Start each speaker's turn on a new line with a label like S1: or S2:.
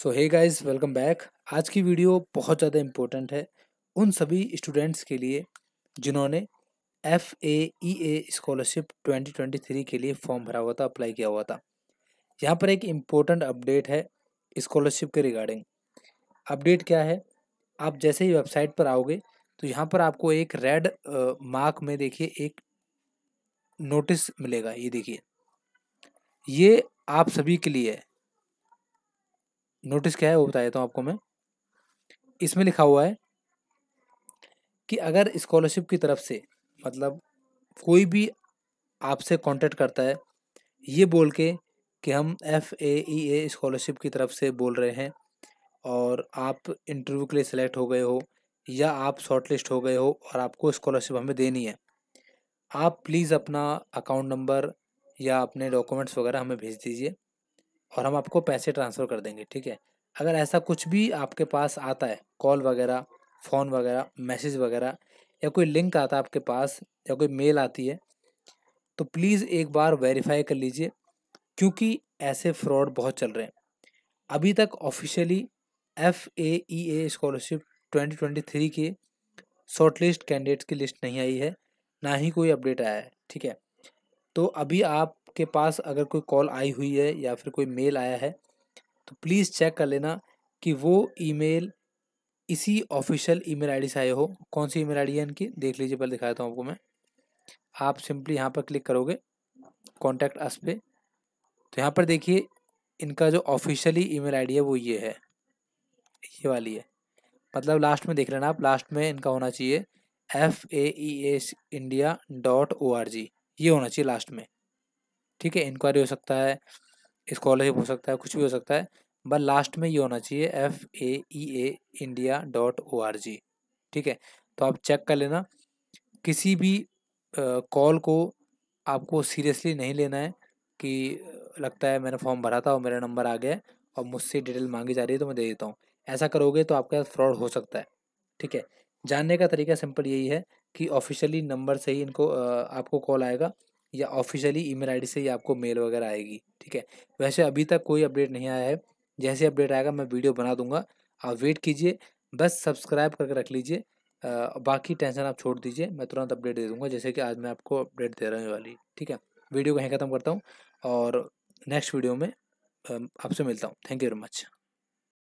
S1: सो hey guys welcome back आज की video बहुत ज़्यादा इम्पोर्टेंट है उन सभी स्टूडेंट्स के लिए जिन्होंने F A E A scholarship three के लिए फॉर्म भरा हुआ था अप्लाई किया हुआ था यहाँ पर एक इम्पोर्टेंट अपडेट है स्कॉलरशिप के रिगार्डिंग अपडेट क्या है आप जैसे ही वेबसाइट पर आओगे तो यहाँ पर आपको एक रेड मार्क में देखिए एक नोटिस मिलेगा ये देखिए ये आप सभी के लिए है नोटिस क्या है वो बता देता हूँ आपको मैं इसमें लिखा हुआ है कि अगर स्कॉलरशिप की तरफ से मतलब कोई भी आपसे कांटेक्ट करता है ये बोल के कि हम F A E A scholarship की तरफ से बोल रहे हैं और आप इंटरव्यू के लिए सिलेक्ट हो गए हो या आप शॉर्टलिस्ट हो गए हो और आपको स्कॉलरशिप हमें देनी है आप प्लीज़ अपना अकाउंट नंबर या अपने डॉक्यूमेंट्स वगैरह हमें भेज दीजिए और हम आपको पैसे ट्रांसफ़र कर देंगे ठीक है अगर ऐसा कुछ भी आपके पास आता है कॉल वगैरह फ़ोन वगैरह मैसेज वगैरह या कोई लिंक आता है आपके पास या कोई मेल आती है तो प्लीज़ एक बार वेरीफाई कर लीजिए क्योंकि ऐसे फ्रॉड बहुत चल रहे हैं अभी तक officially F A E A scholarship three के शॉर्टलिस्ट कैंडिडेट्स की लिस्ट नहीं आई है ना ही कोई अपडेट आया है ठीक है तो अभी आप आपके पास अगर कोई कॉल आई हुई है या फिर कोई मेल आया है तो प्लीज़ चेक कर लेना कि वो ईमेल इसी ऑफिशियल ईमेल आईडी से आए हो कौन सी ईमेल आईडी है इनकी देख लीजिए पहले दिखाया था आपको मैं आप सिंपली यहाँ पर क्लिक करोगे कॉन्टैक्ट अस पे तो यहाँ पर देखिए इनका जो ऑफिशियली ईमेल आईडी है वो ये है ये वाली है मतलब लास्ट में देख लेना आप लास्ट में इनका होना चाहिए F A E S India dot O R G ये होना चाहिए लास्ट में ठीक है इंक्वायरी हो सकता है स्कॉलरशिप हो सकता है कुछ भी हो सकता है बट लास्ट में ये होना चाहिए F A E A India dot O R G ठीक है तो आप चेक कर लेना किसी भी कॉल को आपको सीरियसली नहीं लेना है कि लगता है मैंने फॉर्म भरा था और मेरा नंबर आ गया और मुझसे डिटेल मांगी जा रही है तो मैं दे देता हूँ ऐसा करोगे तो आपके साथ फ्रॉड हो सकता है ठीक है जानने का तरीका सिंपल यही है कि ऑफिशियली नंबर से ही इनको आपको कॉल आएगा या ऑफिशियली ईमेल आईडी से ही आपको मेल वगैरह आएगी ठीक है वैसे अभी तक कोई अपडेट नहीं आया है जैसे अपडेट आएगा मैं वीडियो बना दूंगा आप वेट कीजिए बस सब्सक्राइब करके रख लीजिए बाकी टेंशन आप छोड़ दीजिए मैं तुरंत अपडेट दे दूंगा जैसे कि आज मैं आपको अपडेट दे रहा हूँ वाली ठीक है वीडियो को यहीं ख़त्म करता हूँ और नेक्स्ट वीडियो में आपसे मिलता हूँ थैंक यू वेरी मच